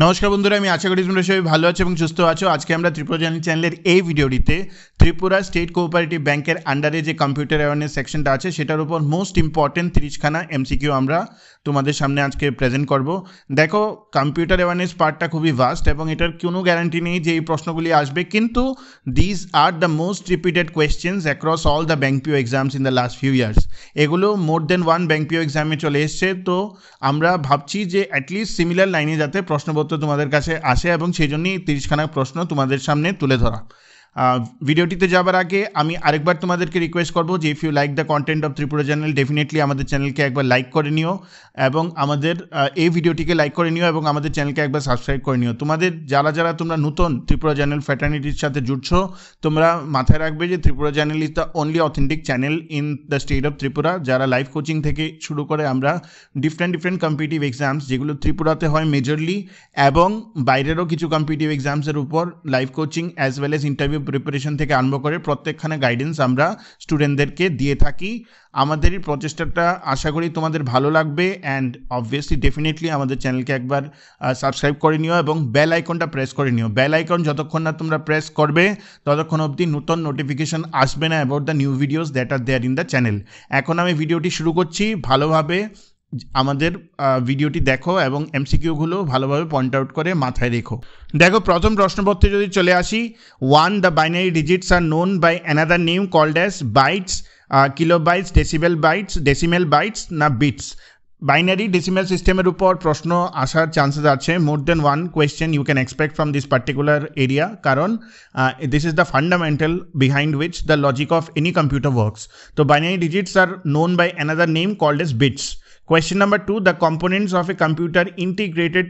নমস্কার বন্ধুরা আমি আশা করি তোমরা সবাই ভালো আছো এবং সুস্থ আছো আজকে আমরা ত্রিপুরা জানি চ্যানেলের এই ভিডিওটিতে ত্রিপুরা স্টেট কোঅপারেটিভ ব্যাংকের আন্ডারে যে কম্পিউটার অ্যাওয়ারনেস সেকশনটা আছে সেটার উপর মোস্ট ইম্পর্টেন্ট তিরিশখানা এমসিকিউ আমরা তোমাদের সামনে আজকে প্রেজেন্ট করব দেখো কম্পিউটার অ্যাওয়ারনেস পার্টটা খুবই ভাস্ট এবং এটার কোনো গ্যারান্টি নেই যে এই প্রশ্নগুলি আসবে কিন্তু these are the most repeated questions across all the bank PO exams in the last few years এগুলো মোর দেন ওয়ান ব্যাংক পিও এক্সামে চলে এসছে তো আমরা ভাবছি যে অ্যাটলিস্ট সিমিলার লাইনে যাতে প্রশ্ন প্রশ্নপত্র তোমাদের কাছে আসে এবং সেই জন্যই তিরিশখানা প্রশ্ন তোমাদের সামনে তুলে ধরা ভিডিওটিতে যাবার আগে আমি আরেকবার তোমাদেরকে রিকোয়েস্ট করবো যে if you like the content of Tripura channel definitely আমাদের চ্যানেলকে একবার লাইক করে নিও এবং আমাদের এই ভিডিওটিকে লাইক করে নিও এবং আমাদের চ্যানেলকে একবার সাবস্ক্রাইব করে নিও তোমাদের যারা যারা তোমরা নতুন ত্রিপুরা চ্যানেল ফ্যাটার্নিটির সাথে জুটছো তোমরা মাথায় রাখবে যে Tripura channel is the only authentic channel in the state of Tripura যারা লাইভ কোচিং থেকে শুরু করে আমরা ডিফারেন্ট ডিফারেন্ট কম্পিটিভ এক্সামস যেগুলো ত্রিপুরাতে হয় মেজরলি এবং বাইরেরও কিছু কম্পিটিভ এক্সামসের উপর live coaching as well as interview preparation থেকে আরম্ভ করে প্রত্যেকখানে গাইডেন্স আমরা স্টুডেন্টদেরকে দিয়ে থাকি আমাদের এই প্রচেষ্টাটা আশা করি তোমাদের ভালো লাগবে অ্যান্ড অবভিয়াসলি ডেফিনেটলি আমাদের চ্যানেলকে একবার সাবস্ক্রাইব করে নিও এবং বেল আইকনটা প্রেস করে নিও বেল আইকন যতক্ষণ না তোমরা প্রেস করবে ততক্ষণ অবধি নতুন নোটিফিকেশান আসবে না about the new videos that are there in the channel এখন আমি ভিডিওটি শুরু করছি ভালোভাবে আমাদের ভিডিওটি দেখো এবং এমসিকিউগুলো ভালোভাবে পয়েন্ট আউট করে মাথায় রেখো দেখো প্রথম প্রশ্নপত্রে যদি চলে আসি one the binary digits are known by another name called as bytes kilo bytes decibel bytes decimal bytes না বিটস বাইনারি ডেসিমেল সিস্টেমের উপর প্রশ্ন আসার চান্সেস আছে more than one question you can expect from this particular area কারণ this is the fundamental behind which the logic of any computer works তো binary digits are known by another name called as bits question number to the components of a computer integrated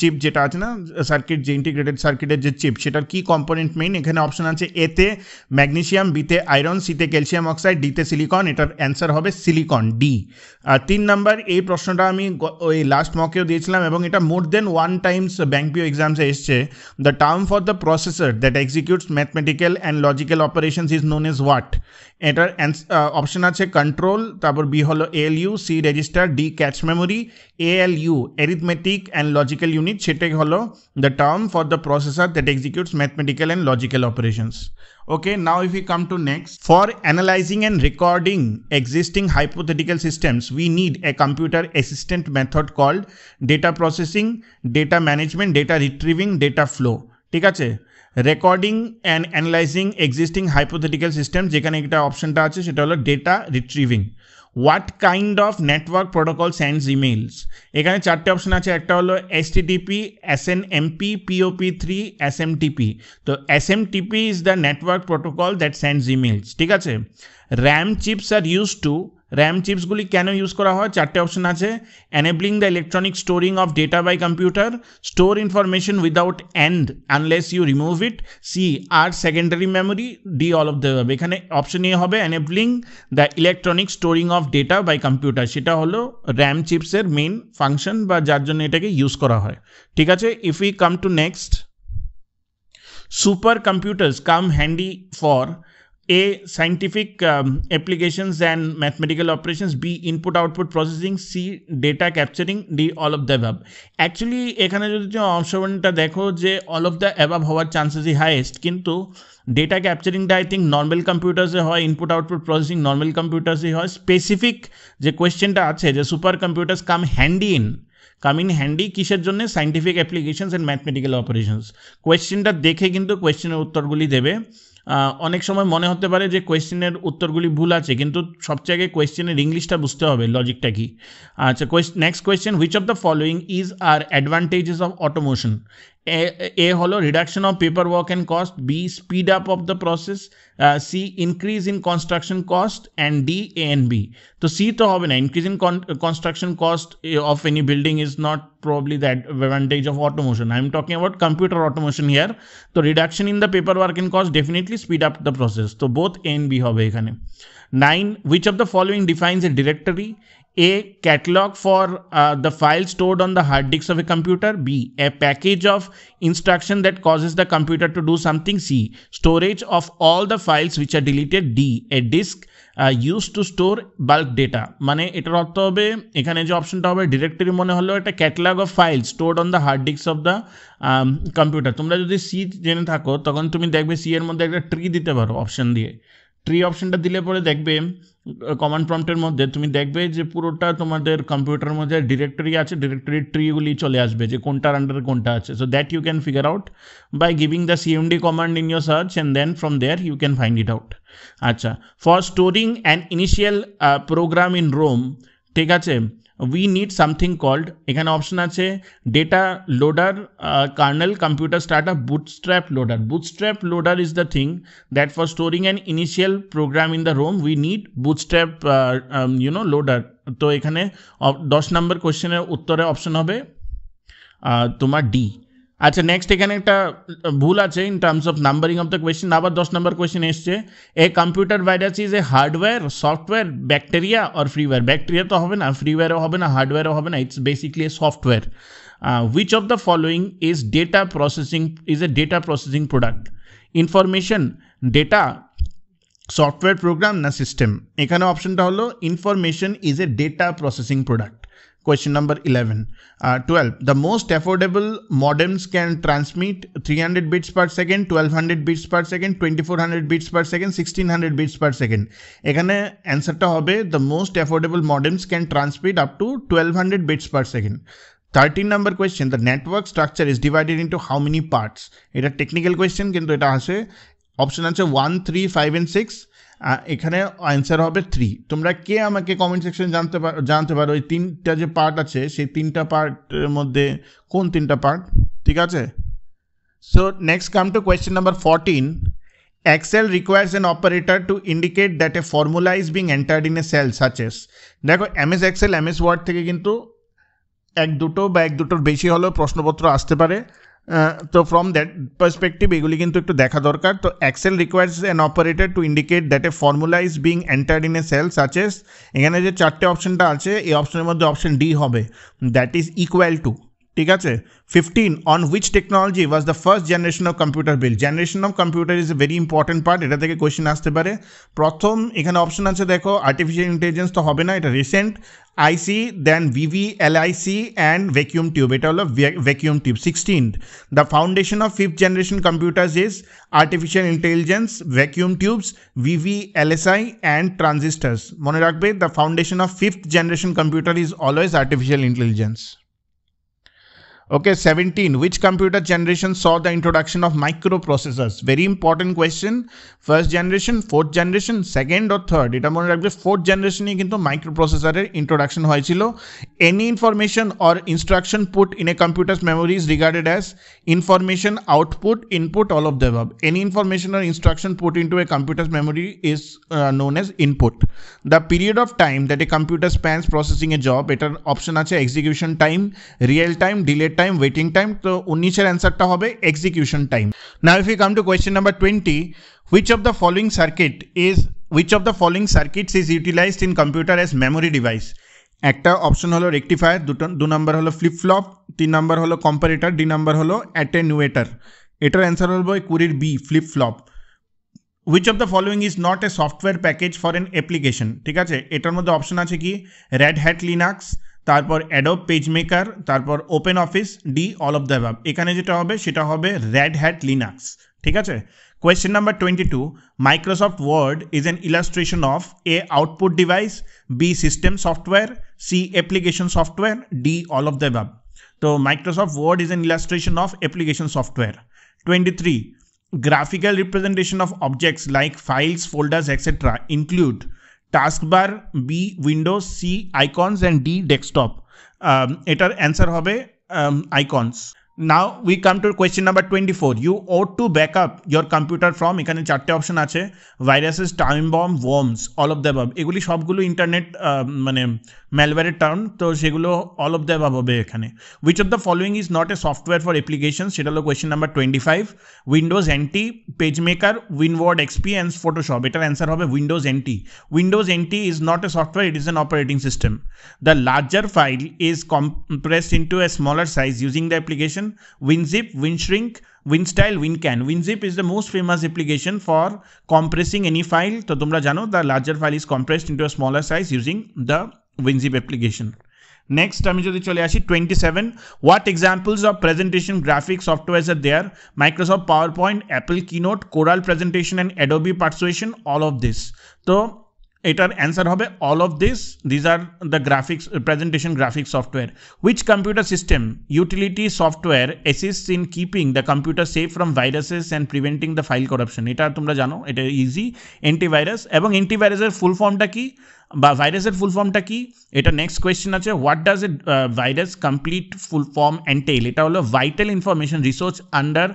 chip যেটা আছে না circuit যে integrated সার্কিটের যে chip সেটার কী component main এখানে অপশন আছে এতে ম্যাগনেশিয়াম বিতে আয়রন সিতে ক্যালসিয়াম অক্সাইড ডিতে সিলিকন এটার অ্যান্সার হবে সিলিকন ডি আর তিন নাম্বার এই প্রশ্নটা আমি ওই লাস্ট মকেও দিয়েছিলাম এবং এটা more than one times bank এক্সামসে এসছে the term for the processor that executes mathematical and logical operations is known as what এটার অপশন আছে কন্ট্রোল তারপর বি হলো L U C register D cache memory A L U arithmetic and logical unit সেটাই হলো the term for the processor that executes mathematical and logical operations okay now if you come to next for analyzing and recording existing hypothetical systems we need a computer assistant method called data processing data management data retrieving data flow ঠিক আছে recording and analyzing existing hypothetical system যেখানে একটা অপশনটা আছে সেটা হলো data retrieving what kind of network protocol sends emails এখানে চারটে অপশন আছে একটা হলো STDP S N MP POP three S M TP তো S M TP is the network protocol that sends emails ঠিক আছে RAM chips are use to RAM চিপসগুলি কেন ইউজ করা হয় চারটে অপশন আছে enabling the electronic storing of data by computer store information without end unless you remove it C আর secondary memory D all of the এখানে option A হবে enabling the electronic storing of data by computer সেটা হলো RAM চিপসের main function বা যার জন্য এটাকে ইউজ করা হয় ঠিক আছে if you come to next super computers come handy for A. Scientific um, applications and mathematical operations. B. Input output processing. C. Data capturing. D. All of the above. Actually এখানে যদি তুমি অপশনটা দেখো যে অল অফ দ্য অ্যাবাভ হওয়ার chances ই highest কিন্তু data ক্যাপচারিংটা আই থিঙ্ক নর্মাল কম্পিউটার্সে হয় ইনপুট আউটপুট প্রসেসিং নর্মাল কম্পিউটার্সে হয় স্পেসিফিক যে কোয়েশ্চেনটা আছে যে super computers come handy in come in handy কিসের জন্য scientific applications and mathematical operations কোয়েশ্চেনটা দেখে কিন্তু কোয়েশ্চেনের উত্তরগুলি দেবে অনেক সময় মনে হতে পারে যে কোয়েশ্চেনের উত্তরগুলি ভুল আছে কিন্তু সবচেয়ে আগে কোয়েশ্চেনের ইংলিশটা বুঝতে হবে লজিকটা কি আচ্ছা next question which of the following is are advantages of automation a, a hollow reduction of paperwork and cost b speed up of the process uh, c increase in construction cost and d a and b so c to have an increase in con construction cost eh, of any building is not probably that advantage of automation i am talking about computer automation here so reduction in the paperwork and cost definitely speed up the process so both a and b have ekhane 9 which of the following defines a directory A catalog for uh, the file stored on the hard disk of a computer. B. A package of instruction that causes the computer to do something. C. Storage of all the files which are deleted. D. A disk uh, use to store bulk data মানে এটার অর্থ হবে এখানে যে অপশনটা হবে directory মনে হলো একটা catalogue of file stored on the hard disk of the computer তোমরা যদি সি জেনে থাকো তখন তুমি দেখবে সি এর মধ্যে একটা ট্রি দিতে পারো অপশন দিয়ে ট্রি অপশনটা দিলে পরে দেখবে কমান্ড প্রম্পটের মধ্যে তুমি দেখবে যে পুরোটা তোমাদের কম্পিউটার মধ্যে ডিরেক্টরি আছে ডিরেক্টরি ট্রিগুলি চলে আসবে যে কোনটার আন্ডারে কোনটা আছে so that you can figure out by giving the CMD command in your search and then from there you can find it out আচ্ছা for storing an initial program in ROM ঠিক আছে we need something called এখানে option আছে data loader kernel computer startup bootstrap loader bootstrap loader is the thing that for storing an initial program in the ROM we need bootstrap you no loader তো এখানে 10 number কোশ্চেনের উত্তরে option হবে uh, তোমার D আচ্ছা next এখানে একটা ভুল আছে in terms of numbering of the question আবার দশ নম্বর কোয়েশ্চেন এসছে a computer virus is a hardware software bacteria or freeware bacteria তো হবে না ফ্রিওয়্যারও হবে না হার্ডওয়্যারও হবে না it's basically a software which of the following is data processing is a data processing product information data software program না সিস্টেম এখানে অপশনটা হলো information is a data processing product Question number 11. Uh, 12. The most affordable modems can transmit 300 bits per second, 1200 bits per second, 2400 bits per second, 1600 bits per second. এখানে অ্যান্সারটা হবে the most affordable modems can transmit up to 1200 bits per second. 13 number question the network structure is divided into how many parts এটা technical technical question এটা answer অপশন আছে 1 3 5 and 6 এখানে answer হবে three তোমরা কে আমাকে কমেন্ট সেকশন জানতে পারো জানতে পারো ওই তিনটা যে পার্ট আছে সেই তিনটা পার্টের মধ্যে কোন তিনটা পার্ট ঠিক আছে so next come to question number fourteen Excel requires an operator to indicate that a formula is being entered in a cell such as দেখো M S Excel M S Word থেকে কিন্তু এক দুটো বা এক দুটোর বেশি হলেও প্রশ্নপত্র আসতে পারে তো ফ্রম দ্যাট পার্সপেক্টিভ এগুলি কিন্তু একটু দেখা দরকার তো Excel requires an operator to indicate that a formula is being entered in a cell such as এখানে যে চারটে অপশনটা আছে এই অপশনের মধ্যে অপশন ডি হবে দ্যাট ইজ ইকুয়াল টু ঠিক আছে fifteen on which technology was the first generation of computer বিল generation of computer is a very important part এটা থেকে কোয়েশ্চেন আসতে পারে প্রথম এখানে অপশন আছে দেখো আর্টিফিশিয়াল ইন্টেলিজেন্স তো হবে না এটা recent IC then VV LIC and vacuum tube এটা হলো vacuum tube sixteen the foundation of fifth generation computers is artificial intelligence vacuum tubes VV LSI and transistors মনে রাখবে the foundation of fifth generation computer is always artificial intelligence Okay, 17. Which computer generation saw the introduction of microprocessors? Very important question. First generation, fourth generation, second or third? এটা মনে রাখবে fourth generation এ কিন্তু মাইক্রোপ্রসেসরের introduction হয়েছিল. Any information or instruction put in a computer's memory is regarded as information output, input, all of the above. Any information or instruction put into a computer's memory is uh, known as input. The period of time that a computer spans processing a job, এটার option আছে execution time, real time, delay time, time waiting time তো উনিশের অ্যান্সারটা হবে execution time now if you come to question number twenty which of the following circuit is which of the following circuits is utilized in computer as memory device একটা option হলো rectifier দুটো দু নম্বর হলো flip flop তিন নম্বর হলো কম্পারেটার D নম্বর হলো অ্যাটেনুয়েটার এটার answer হলো কুড়ির B flip flop which of the following is not a software package for an application ঠিক আছে এটার মধ্যে অপশন আছে কি রেড হ্যাট লিনাক্স তারপর অ্যাডোব পেজ মেকার তারপর open office D all of the এখানে যেটা হবে সেটা হবে রেড হ্যাট লিনাক্স ঠিক আছে question number twenty two Microsoft Word is an illustration of a output device B system software C application software D all of the তো Microsoft Word is an illustration of application software twenty three graphical representation of objects like files folders etcetera include task bar B windows C icons and D desktop এটার answer হবে icons um, now we come to question number twenty four you oat to back up your computer from এখানে চারটে option আছে viruses time bomb worms all of the above এগুলি সবগুলো internet মানে ম্যালওয়্যারের term তো সেগুলো অল অফ দ্য বাব হবে এখানে which of the following is not a software for application সেটা হলো question number twenty five Windows NT PageMaker WinWord XP and Photoshop এটার অ্যান্সার হবে Windows NT Windows NT is not a software it is an operating system the larger file is compressed into a smaller size using the application winzip winshrink winstyle wincan winzip is the most famous application for compressing any file to tumra jano the larger file is compressed into a smaller size using the winzip application next ami jodi chole ashi 27 what examples of presentation graphics software are there microsoft powerpoint apple keynote coral presentation and adobe persuasion all of this so এটার answer হবে all of this these are the graphics presentation graphics software which computer system utility software assist in keeping the computer safe from viruses and preventing the file corruption এটা তোমরা জানো এটা easy antivirus এবং অ্যান্টিভাইরাসের ফুল ফর্মটা কি বা ভাইরাসের ফুল ফর্মটা কি এটা নেক্সট কোয়েশ্চেন আছে what does a virus complete full form অ্যান্টেল এটা হলো vital information resource under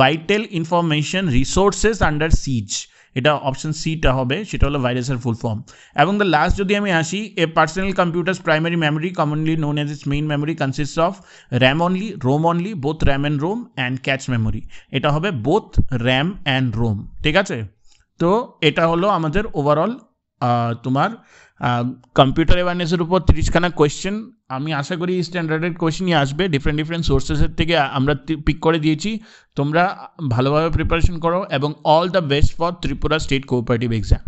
vital information resources under siege এটা অপশন সিটা হবে সেটা হলো ভাইরাসের ফুল ফর্ম এবং দ্য লাস্ট যদি আমি আসি a personal computers primary memory commonly known as is main memory consist of RAM only ROM only both RAM and ROM and cache memory এটা হবে বোথ র্যাম অ্যান্ড রোম ঠিক আছে তো এটা হলো আমাদের ওভারঅল তোমার কম্পিউটার অ্যাওয়ারনেসের উপর তিরিশখানা কোয়েশ্চেন আমি আশা করি স্ট্যান্ডার্ডের কোয়েশ্চেনই আসবে ডিফারেন্ট ডিফারেন্ট সোর্সেসের থেকে আমরা পিক করে দিয়েছি তোমরা ভালোভাবে প্রিপারেশন করো এবং all the best for Tripura state cooperative exam